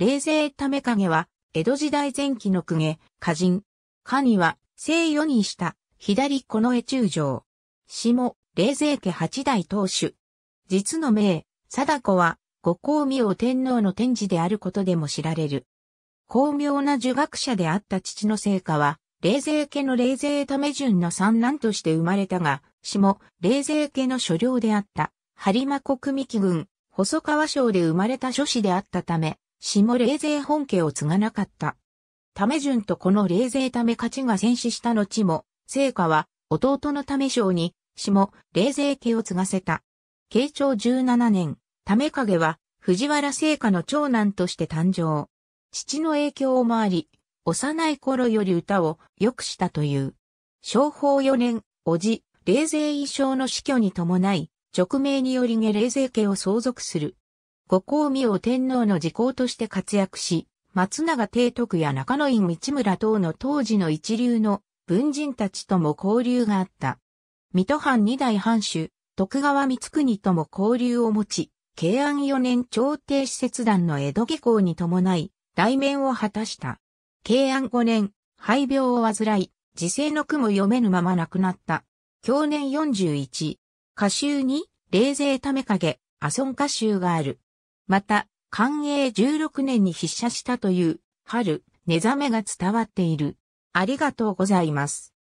冷静ため影は、江戸時代前期の公家、歌人。には、聖世にした、左この絵中城。下、冷静家八代当主。実の名、貞子は、五皇明天皇の天智であることでも知られる。巧妙な儒学者であった父の聖家は、冷静家の冷静ため順の三男として生まれたが、下、冷静家の所領であった、播磨国三木郡、細川省で生まれた諸子であったため、下冷勢本家を継がなかった。ため順とこの冷勢め勝ちが戦死した後も、聖火は弟のため将に下冷勢家を継がせた。慶長17年、ため影は藤原聖火の長男として誕生。父の影響を回り、幼い頃より歌を良くしたという。昭法4年、叔父、冷勢衣装の死去に伴い、直命により下冷勢家を相続する。五光明天皇の時効として活躍し、松永帝徳や中野院市村等の当時の一流の文人たちとも交流があった。水戸藩二代藩主、徳川光国とも交流を持ち、慶安四年朝廷使節団の江戸下校に伴い、来面を果たした。慶安五年、肺病を患い、時世の句も読めぬまま亡くなった。去年41、歌集に、冷静ため影、阿孫歌集がある。また、寛永16年に筆写したという、春、寝覚めが伝わっている。ありがとうございます。